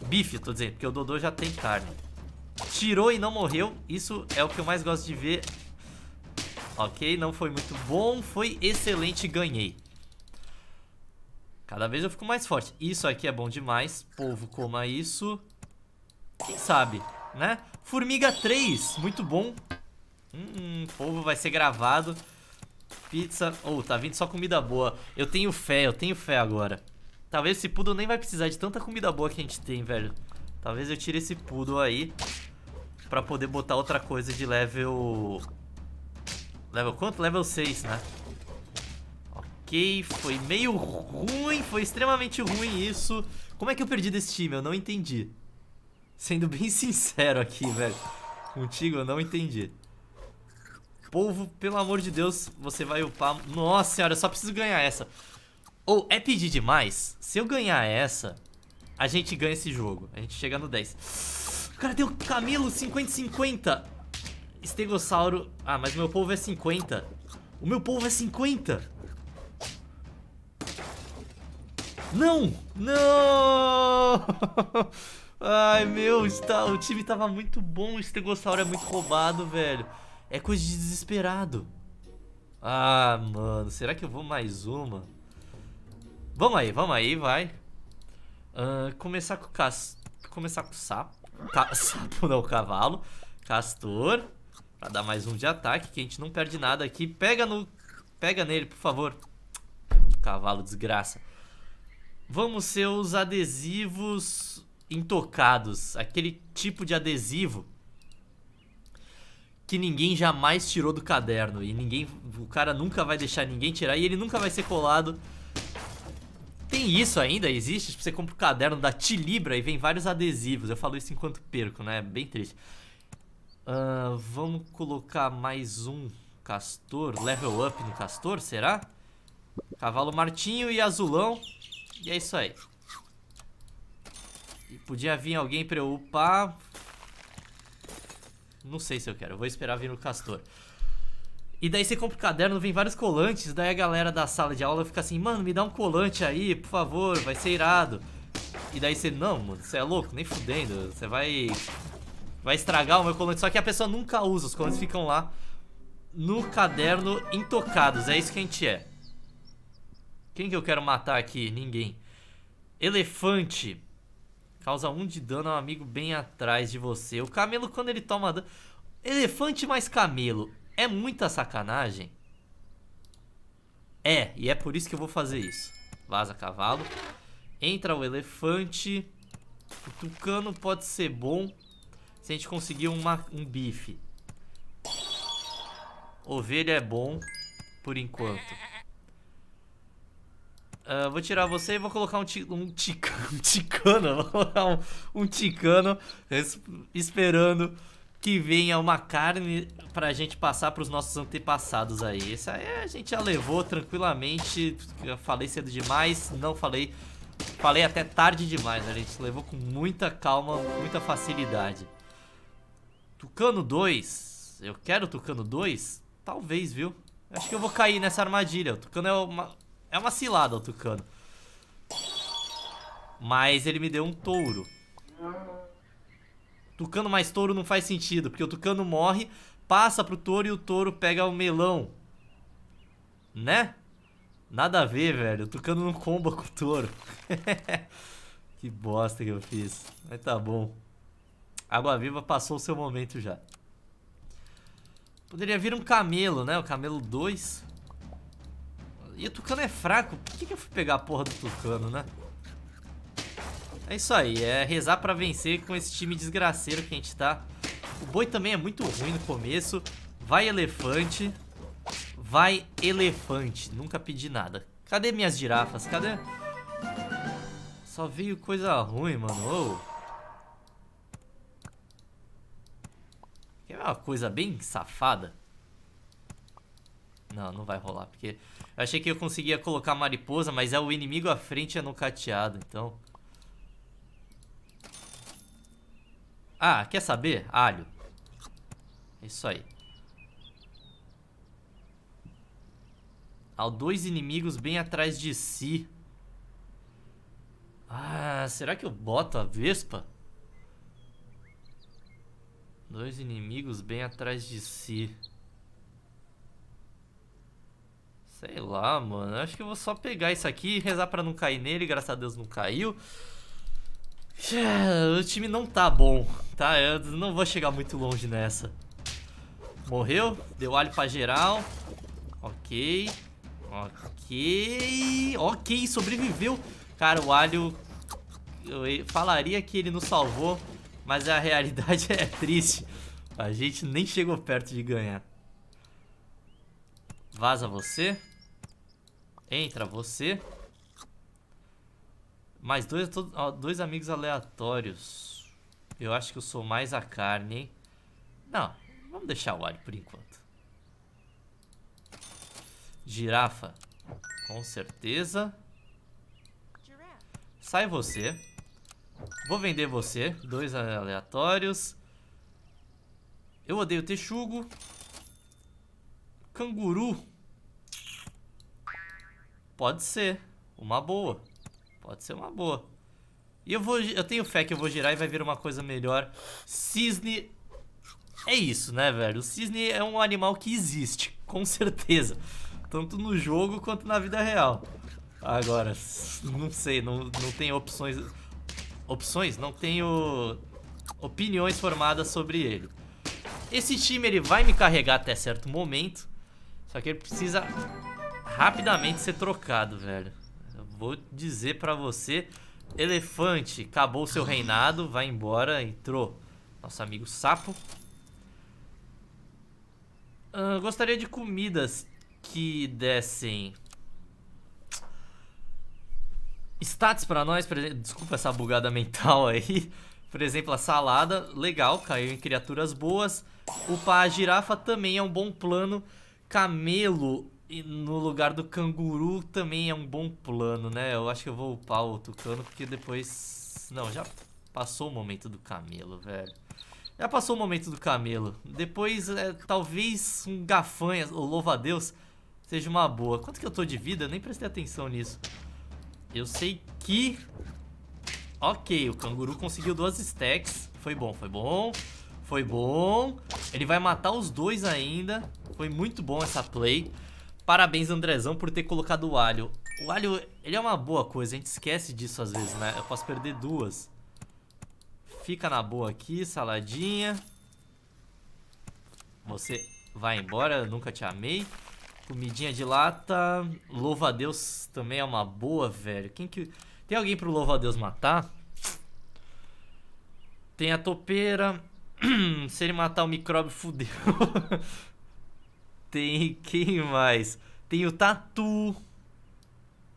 Bife, tô dizendo, porque o Dodô já tem carne. Tirou e não morreu. Isso é o que eu mais gosto de ver Ok, não foi muito bom, foi excelente, ganhei. Cada vez eu fico mais forte. Isso aqui é bom demais. Povo, coma isso. Quem sabe, né? Formiga 3, muito bom. Hum, povo vai ser gravado. Pizza. Oh, tá vindo só comida boa. Eu tenho fé, eu tenho fé agora. Talvez esse poodle nem vai precisar de tanta comida boa que a gente tem, velho. Talvez eu tire esse poodle aí pra poder botar outra coisa de level Level quanto? Level 6, né? Ok, foi meio ruim, foi extremamente ruim isso. Como é que eu perdi desse time? Eu não entendi. Sendo bem sincero aqui, velho. Contigo eu não entendi. Povo, pelo amor de Deus, você vai upar... Nossa senhora, eu só preciso ganhar essa. Ou oh, é pedir demais? Se eu ganhar essa, a gente ganha esse jogo. A gente chega no 10. Cara, deu Camilo 50-50. Estegossauro... Ah, mas meu povo é 50. O meu povo é 50. Não! Não! Ai, meu, está... o time tava muito bom. O Estegossauro é muito roubado, velho. É coisa de desesperado. Ah, mano. Será que eu vou mais uma? Vamos aí, vamos aí, vai. Uh, começar com o cas... Começar com o sapo. Ca... Sapo não, cavalo. Castor. Pra dar mais um de ataque, que a gente não perde nada aqui. Pega no... Pega nele, por favor. Cavalo desgraça. Vamos ser os adesivos intocados. Aquele tipo de adesivo que ninguém jamais tirou do caderno. E ninguém... O cara nunca vai deixar ninguém tirar e ele nunca vai ser colado tem isso ainda? Existe? Tipo, você compra o um caderno da Tilibra e vem vários adesivos. Eu falo isso enquanto perco, né? É bem triste. Uh, vamos colocar mais um castor, level up no castor, será? Cavalo martinho e azulão. E é isso aí. E podia vir alguém pra eu upar. Não sei se eu quero, eu vou esperar vir no castor. E daí você compra o caderno, vem vários colantes, daí a galera da sala de aula fica assim, mano, me dá um colante aí, por favor, vai ser irado. E daí você, não, mano, você é louco, nem fudendo, você vai Vai estragar o meu colante. Só que a pessoa nunca usa. Os colantes ficam lá no caderno intocados. É isso que a gente é. Quem que eu quero matar aqui? Ninguém. Elefante. Causa 1 um de dano a um amigo bem atrás de você. O camelo, quando ele toma dano... Elefante mais camelo. É muita sacanagem? É, e é por isso que eu vou fazer isso. Vaza cavalo. Entra o elefante. O tucano pode ser bom se a gente conseguir uma, um bife. Ovelha é bom por enquanto. Uh, vou tirar você e vou colocar um, ti, um, tica, um ticano. Vou colocar um, um ticano esperando que venha uma carne pra gente passar pros nossos antepassados aí. Isso aí a gente já levou tranquilamente. Eu falei cedo demais, não falei. Falei até tarde demais, né? a gente levou com muita calma, muita facilidade. Tucano 2. Eu quero Tucano 2? Talvez, viu? Acho que eu vou cair nessa armadilha. O Tucano é uma, é uma cilada, o Tucano. Mas ele me deu um touro. Tucano mais touro não faz sentido, porque o tucano morre, passa pro touro e o touro pega o melão. Né? Nada a ver, velho. O tucano não comba com o touro. que bosta que eu fiz. Mas tá bom. Água Viva passou o seu momento já. Poderia vir um camelo, né? O camelo 2. E o tucano é fraco. Por que, que eu fui pegar a porra do tucano, né? É isso aí. É rezar pra vencer com esse time desgraceiro que a gente tá. O boi também é muito ruim no começo. Vai elefante. Vai elefante. Nunca pedi nada. Cadê minhas girafas? Cadê... Só veio coisa ruim, mano. Oh. é uma coisa bem safada. Não, não vai rolar, porque... Eu achei que eu conseguia colocar mariposa, mas é o inimigo à frente é no cateado, então... Ah, quer saber? Alho. É isso aí. Há dois inimigos bem atrás de si. Ah, será que eu boto a Vespa? Dois inimigos bem atrás de si. Sei lá, mano. Acho que eu vou só pegar isso aqui e rezar pra não cair nele. Graças a Deus não caiu. O time não tá bom, tá? Eu não vou chegar muito longe nessa. Morreu. Deu alho pra geral. Ok. Ok. Ok, sobreviveu. Cara, o alho... Eu falaria que ele nos salvou, mas a realidade é triste. A gente nem chegou perto de ganhar. Vaza você. Entra você. Mais dois, dois amigos aleatórios. Eu acho que eu sou mais a carne, hein? Não, vamos deixar o alho por enquanto. Girafa. Com certeza. Sai você. Vou vender você. Dois aleatórios. Eu odeio texugo. Canguru. Pode ser. Uma boa. Pode ser uma boa. E eu vou. Eu tenho fé que eu vou girar e vai vir uma coisa melhor. Cisne. É isso, né, velho? O cisne é um animal que existe, com certeza. Tanto no jogo quanto na vida real. Agora, não sei, não, não tem opções opções, não tenho opiniões formadas sobre ele. Esse time ele vai me carregar até certo momento, só que ele precisa rapidamente ser trocado, velho. Eu vou dizer pra você, Elefante, acabou seu reinado, vai embora, entrou nosso amigo Sapo. Uh, gostaria de comidas que dessem Stats pra nós, desculpa essa bugada mental aí. Por exemplo, a salada, legal, caiu em criaturas boas. Upar a girafa também é um bom plano. Camelo no lugar do canguru também é um bom plano, né? Eu acho que eu vou upar o tucano, porque depois... Não, já passou o momento do camelo, velho. Já passou o momento do camelo. Depois, é, talvez um gafanha, ou louva-a-deus, seja uma boa. Quanto que eu tô de vida? Eu nem prestei atenção nisso. Eu sei que... Ok, o canguru conseguiu duas stacks. Foi bom, foi bom. Foi bom. Ele vai matar os dois ainda. Foi muito bom essa play. Parabéns, Andrezão, por ter colocado o alho. O alho, ele é uma boa coisa. A gente esquece disso às vezes, né? Eu posso perder duas. Fica na boa aqui, saladinha. Você vai embora, eu nunca te amei. Comidinha de lata. Louva a Deus também é uma boa, velho. Quem que. Tem alguém pro Louva a Deus matar? Tem a topeira. Se ele matar o micróbio, fudeu. Tem quem mais? Tem o tatu.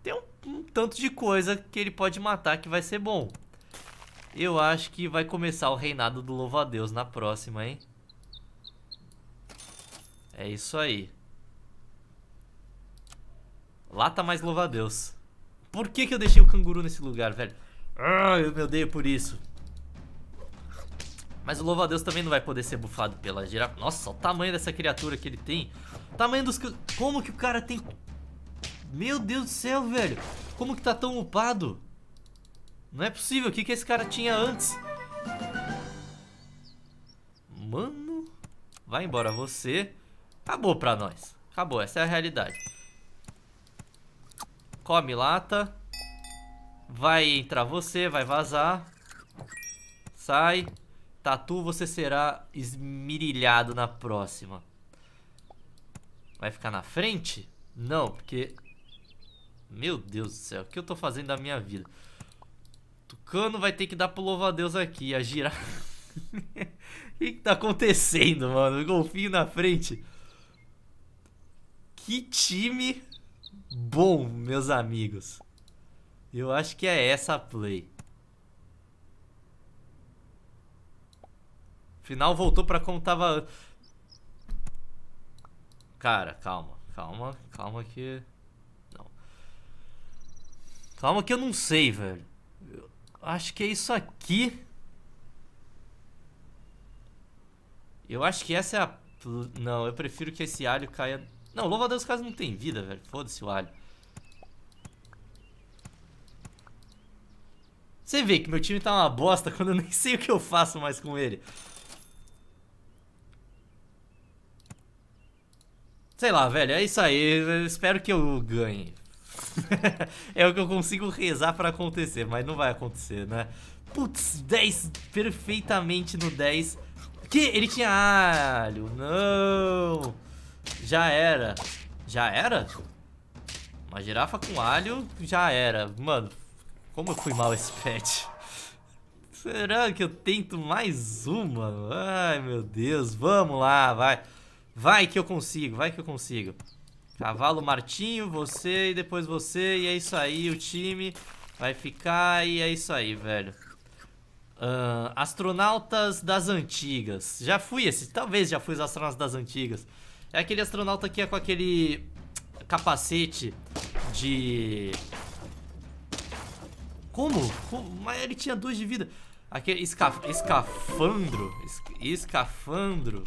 Tem um, um, tanto de coisa que ele pode matar que vai ser bom. Eu acho que vai começar o reinado do Louva-a-Deus na próxima, hein? É isso aí. Lá tá mais louva a Deus. Por que, que eu deixei o canguru nesse lugar, velho? Ah, eu me odeio por isso. Mas o louva a Deus também não vai poder ser bufado pela girafa. Nossa, o tamanho dessa criatura que ele tem. O tamanho dos... Como que o cara tem... Meu Deus do céu, velho. Como que tá tão upado? Não é possível. O que, que esse cara tinha antes? Mano... Vai embora você. Acabou pra nós. Acabou, essa é a realidade. Come lata. Vai entrar você, vai vazar. Sai. Tatu, você será esmirilhado na próxima. Vai ficar na frente? Não, porque... Meu Deus do céu, o que eu tô fazendo da minha vida? Tucano vai ter que dar pro louva-a-Deus aqui, a girar. o que, que tá acontecendo, mano? O golfinho na frente. Que time... Bom, meus amigos, eu acho que é essa a play. Final voltou pra como tava... Cara, calma, calma, calma que... Não. Calma que eu não sei, velho. Eu acho que é isso aqui. Eu acho que essa é a... Não, eu prefiro que esse alho caia não, louva a Deus quase não tem vida, velho. Foda-se o alho. Você vê que meu time tá uma bosta quando eu nem sei o que eu faço mais com ele. Sei lá, velho, é isso aí. Eu espero que eu ganhe. é o que eu consigo rezar pra acontecer, mas não vai acontecer, né? Putz, 10, perfeitamente no 10. Que? Ele tinha alho, não... Já era. Já era? Uma girafa com alho já era. Mano, como eu fui mal esse pet. Será que eu tento mais uma? Ai, meu Deus. Vamos lá, vai. Vai que eu consigo, vai que eu consigo. Cavalo Martinho, você e depois você. E é isso aí, o time vai ficar e é isso aí, velho. Uh, astronautas das antigas. Já fui esse, talvez já fui os astronautas das antigas. É aquele astronauta que é com aquele capacete de... Como? Como? Mas ele tinha dois de vida. Aquele escafandro. Escafandro.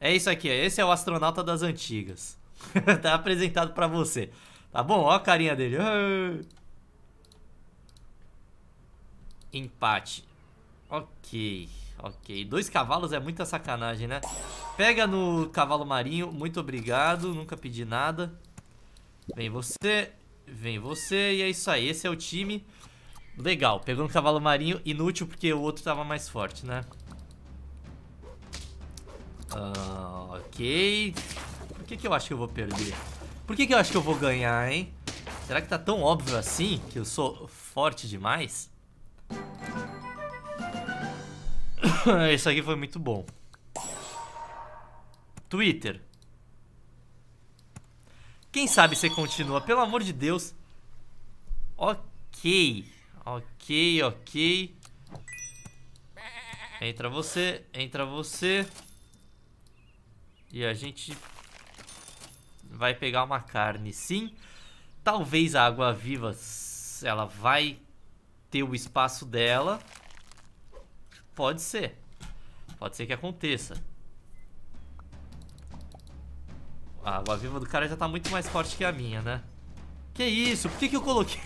É isso aqui, é, esse é o astronauta das antigas. tá apresentado pra você. Tá bom? Ó a carinha dele. Empate. Ok. Ok, dois cavalos é muita sacanagem, né? Pega no cavalo marinho, muito obrigado, nunca pedi nada. Vem você, vem você, e é isso aí, esse é o time. Legal, pegou no cavalo marinho, inútil porque o outro tava mais forte, né? Ah, ok. Por que que eu acho que eu vou perder? Por que que eu acho que eu vou ganhar, hein? Será que tá tão óbvio assim que eu sou forte demais? Isso aqui foi muito bom. Twitter. Quem sabe você continua, pelo amor de Deus. Ok. Ok, ok. Entra você, entra você. E a gente vai pegar uma carne, sim. Talvez a água viva, ela vai ter o espaço dela. Pode ser. Pode ser que aconteça. A água viva do cara já tá muito mais forte que a minha, né? Que isso? Por que, que eu coloquei?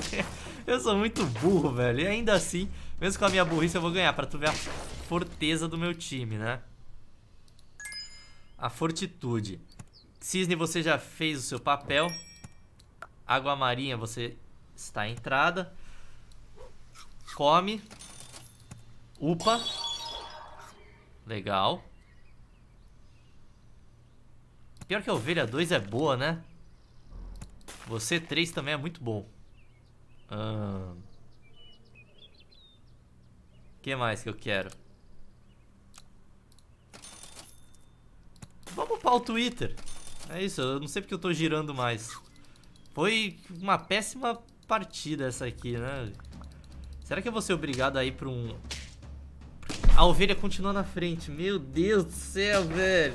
eu sou muito burro, velho. E ainda assim, mesmo com a minha burrice, eu vou ganhar. Pra tu ver a forteza do meu time, né? A fortitude. Cisne, você já fez o seu papel. Água marinha, você está entrada. Come. Upa. Legal. Pior que a ovelha 2 é boa, né? Você 3 também é muito bom. O hum. que mais que eu quero? Vamos para o Twitter. É isso, eu não sei porque eu tô girando mais. Foi uma péssima partida essa aqui, né? Será que eu vou ser obrigado a ir pra um, a ovelha continua na frente. Meu Deus do céu, velho.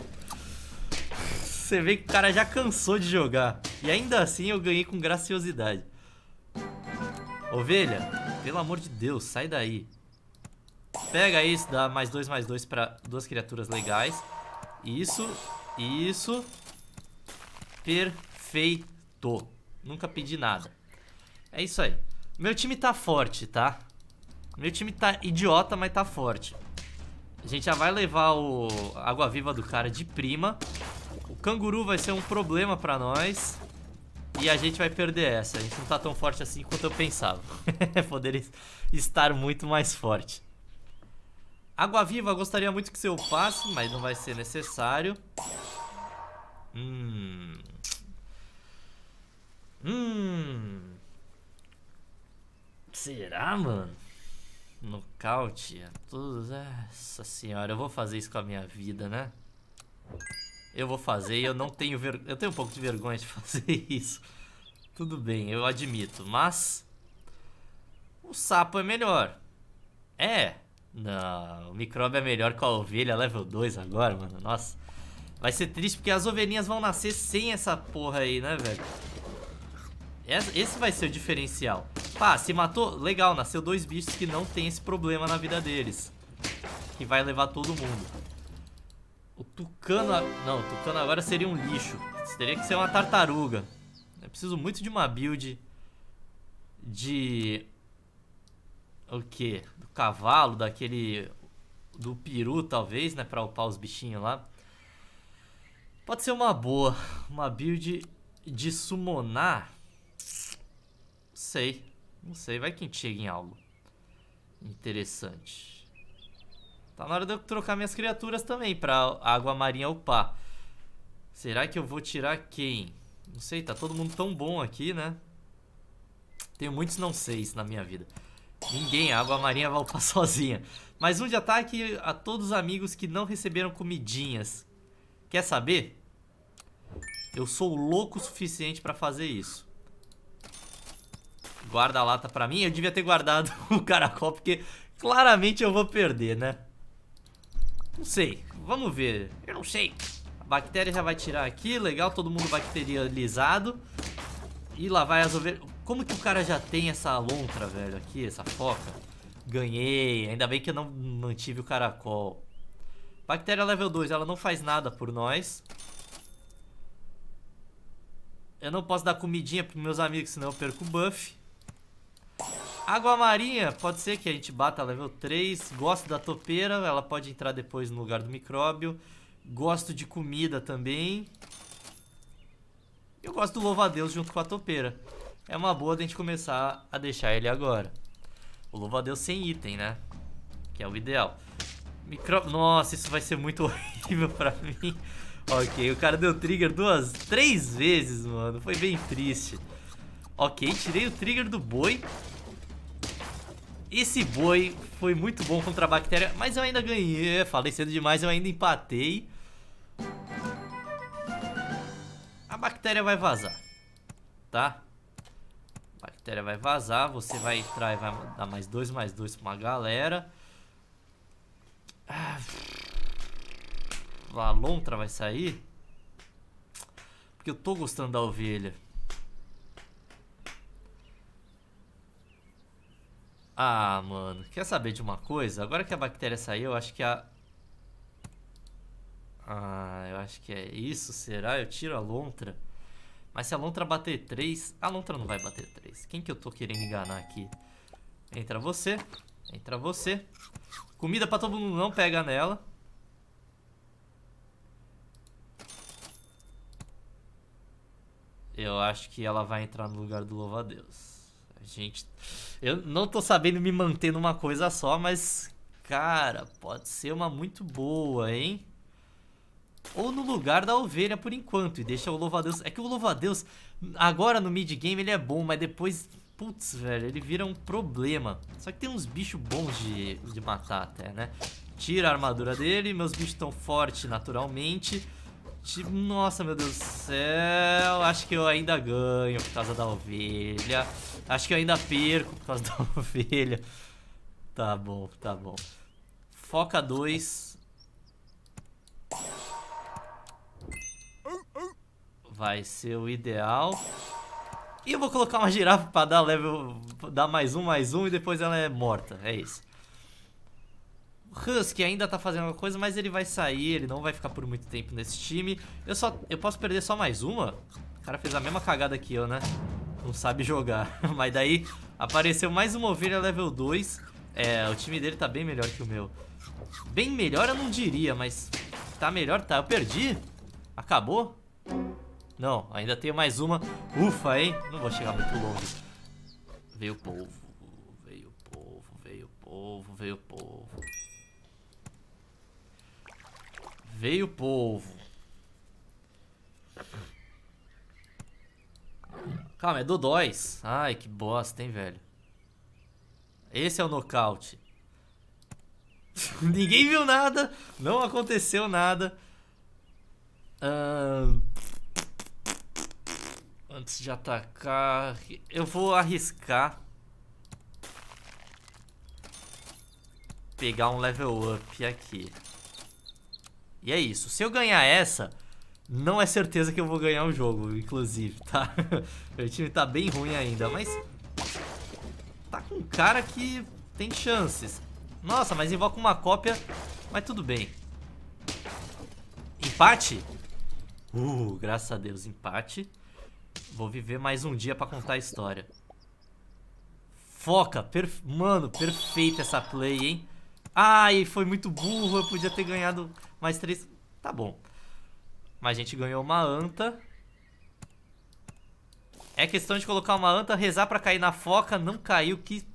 Você vê que o cara já cansou de jogar. E ainda assim eu ganhei com graciosidade. Ovelha, pelo amor de Deus, sai daí. Pega isso, dá mais dois, mais dois pra duas criaturas legais. Isso, isso. Perfeito. Nunca pedi nada. É isso aí. Meu time tá forte, tá? Meu time tá idiota, mas tá forte. A gente já vai levar o água-viva do cara de prima. O canguru vai ser um problema pra nós. E a gente vai perder essa. A gente não tá tão forte assim quanto eu pensava. Poderia estar muito mais forte. Água-viva, gostaria muito que você upasse, mas não vai ser necessário. Hum... Hum... Será, mano? Nocaute, todos. É, nossa senhora, eu vou fazer isso com a minha vida, né? Eu vou fazer, e eu não tenho vergonha. Eu tenho um pouco de vergonha de fazer isso. Tudo bem, eu admito, mas. O sapo é melhor. É. Não, o micróbio é melhor que a ovelha level 2 agora, mano. Nossa. Vai ser triste porque as ovelhinhas vão nascer sem essa porra aí, né, velho? Esse vai ser o diferencial. Pá, se matou, legal, nasceu dois bichos que não tem esse problema na vida deles. Que vai levar todo mundo. O tucano... Não, o tucano agora seria um lixo. Isso teria que ser uma tartaruga. Eu preciso muito de uma build de... O quê? Do cavalo, daquele... Do peru, talvez, né? Pra upar os bichinhos lá. Pode ser uma boa. Uma build de summonar sei. Não sei, vai que a gente chega em algo interessante. Tá na hora de eu trocar minhas criaturas também pra água marinha upar. Será que eu vou tirar quem? Não sei, tá todo mundo tão bom aqui, né? Tenho muitos não seis na minha vida. Ninguém, a água marinha vai upar sozinha. Mais um de ataque tá a todos os amigos que não receberam comidinhas. Quer saber? Eu sou louco o suficiente pra fazer isso. Guarda a lata pra mim. Eu devia ter guardado o caracol, porque claramente eu vou perder, né? Não sei. Vamos ver. Eu não sei. A bactéria já vai tirar aqui. Legal, todo mundo bacterializado. E lá vai as ovelhas. Como que o cara já tem essa lontra, velho, aqui, essa foca? Ganhei. Ainda bem que eu não mantive o caracol. Bactéria level 2, ela não faz nada por nós. Eu não posso dar comidinha pros meus amigos, senão eu perco o buff. Água marinha, pode ser que a gente bata é level 3. Gosto da topeira, ela pode entrar depois no lugar do micróbio. Gosto de comida também. Eu gosto do louva-a-Deus junto com a topeira. É uma boa da gente começar a deixar ele agora. O louva-a-Deus sem item, né? Que é o ideal. Micro... Nossa, isso vai ser muito horrível pra mim. ok, o cara deu trigger duas, três vezes, mano. Foi bem triste. Ok, tirei o trigger do boi. Esse boi foi muito bom contra a bactéria, mas eu ainda ganhei. Falei cedo demais, eu ainda empatei. A bactéria vai vazar, tá? A bactéria vai vazar, você vai entrar e vai dar mais dois, mais dois pra uma galera. Ah, a lontra vai sair. Porque eu tô gostando da ovelha. Ah, mano. Quer saber de uma coisa? Agora que a bactéria saiu, eu acho que a... Ah, eu acho que é isso, será? Eu tiro a lontra. Mas se a lontra bater 3... A lontra não vai bater 3. Quem que eu tô querendo enganar aqui? Entra você. Entra você. Comida pra todo mundo não pega nela. Eu acho que ela vai entrar no lugar do louva-a-Deus gente, eu não tô sabendo me manter numa coisa só, mas cara, pode ser uma muito boa, hein? Ou no lugar da ovelha por enquanto e deixa o louvadeus. É que o louvadeus agora no mid game ele é bom, mas depois putz, velho, ele vira um problema. Só que tem uns bichos bons de, de matar até, né? Tira a armadura dele, meus bichos estão fortes naturalmente. Nossa, meu Deus do céu, acho que eu ainda ganho por causa da ovelha. Acho que eu ainda perco por causa da ovelha. Tá bom, tá bom. Foca 2. Vai ser o ideal. E eu vou colocar uma girafa pra dar level. Dar mais um, mais um e depois ela é morta. É isso. O Husky ainda tá fazendo alguma coisa, mas ele vai sair, ele não vai ficar por muito tempo nesse time. Eu só. Eu posso perder só mais uma? O cara fez a mesma cagada que eu, né? não sabe jogar. Mas daí apareceu mais uma ovelha level 2. É, o time dele tá bem melhor que o meu. Bem melhor eu não diria, mas tá melhor tá. Eu perdi? Acabou? Não, ainda tenho mais uma. Ufa, hein? Não vou chegar muito longe. Veio o povo, veio o povo, veio o povo, veio o povo. Veio o povo. Calma, é do dois. Ai, que bosta, hein, velho. Esse é o nocaute. Ninguém viu nada. Não aconteceu nada. Uh... Antes de atacar... Eu vou arriscar... Pegar um level up aqui. E é isso. Se eu ganhar essa... Não é certeza que eu vou ganhar o jogo, inclusive, tá? Meu time tá bem ruim ainda, mas... Tá com um cara que tem chances. Nossa, mas invoca uma cópia, mas tudo bem. Empate? Uh, graças a Deus, empate. Vou viver mais um dia pra contar a história. Foca, perf... mano, perfeita essa play, hein? Ai, foi muito burro, eu podia ter ganhado mais três... Tá bom. Mas a gente ganhou uma anta. É questão de colocar uma anta, rezar pra cair na foca. Não caiu, que...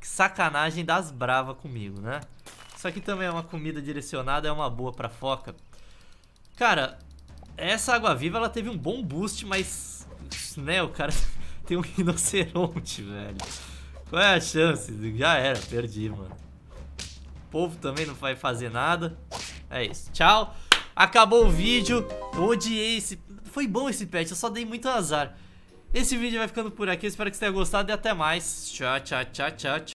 Que sacanagem das brava comigo, né? Isso aqui também é uma comida direcionada, é uma boa pra foca. Cara, essa água-viva, ela teve um bom boost, mas... Né, o cara tem um rinoceronte, velho. Qual é a chance? Já era, perdi, mano. O povo também não vai fazer nada. É isso. Tchau. Acabou o vídeo. Eu odiei esse... Foi bom esse pet, eu só dei muito azar. Esse vídeo vai ficando por aqui. Espero que você tenha gostado e até mais. Tchau, tchau, tchau, tchau. tchau.